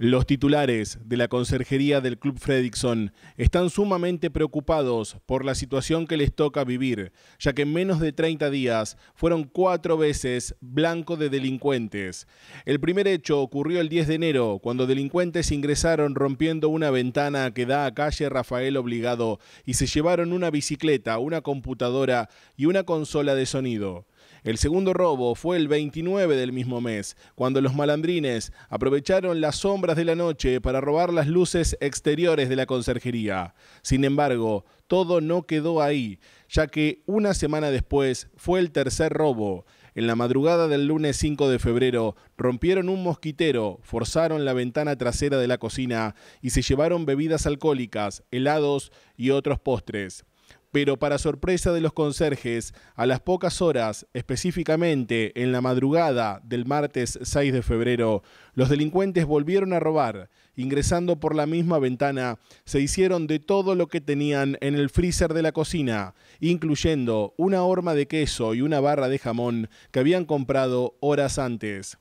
Los titulares de la conserjería del Club Fredrickson están sumamente preocupados por la situación que les toca vivir, ya que en menos de 30 días fueron cuatro veces blanco de delincuentes. El primer hecho ocurrió el 10 de enero, cuando delincuentes ingresaron rompiendo una ventana que da a calle Rafael Obligado y se llevaron una bicicleta, una computadora y una consola de sonido. El segundo robo fue el 29 del mismo mes, cuando los malandrines aprovecharon las sombras de la noche para robar las luces exteriores de la conserjería. Sin embargo, todo no quedó ahí, ya que una semana después fue el tercer robo. En la madrugada del lunes 5 de febrero rompieron un mosquitero, forzaron la ventana trasera de la cocina y se llevaron bebidas alcohólicas, helados y otros postres pero para sorpresa de los conserjes, a las pocas horas, específicamente en la madrugada del martes 6 de febrero, los delincuentes volvieron a robar. Ingresando por la misma ventana, se hicieron de todo lo que tenían en el freezer de la cocina, incluyendo una horma de queso y una barra de jamón que habían comprado horas antes.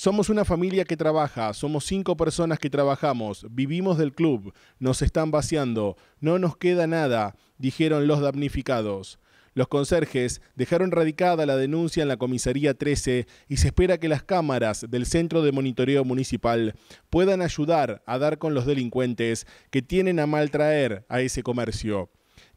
Somos una familia que trabaja, somos cinco personas que trabajamos, vivimos del club, nos están vaciando, no nos queda nada, dijeron los damnificados. Los conserjes dejaron radicada la denuncia en la comisaría 13 y se espera que las cámaras del Centro de Monitoreo Municipal puedan ayudar a dar con los delincuentes que tienen a maltraer a ese comercio.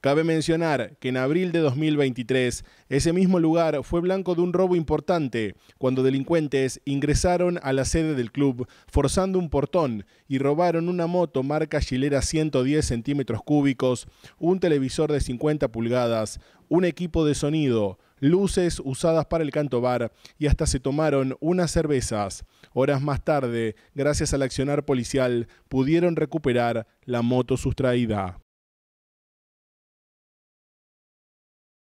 Cabe mencionar que en abril de 2023, ese mismo lugar fue blanco de un robo importante, cuando delincuentes ingresaron a la sede del club forzando un portón y robaron una moto marca chilera 110 centímetros cúbicos, un televisor de 50 pulgadas, un equipo de sonido, luces usadas para el canto bar y hasta se tomaron unas cervezas. Horas más tarde, gracias al accionar policial, pudieron recuperar la moto sustraída.